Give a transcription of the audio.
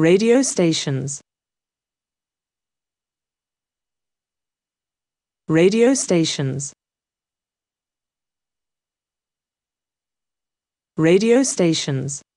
Radio stations. Radio stations. Radio stations.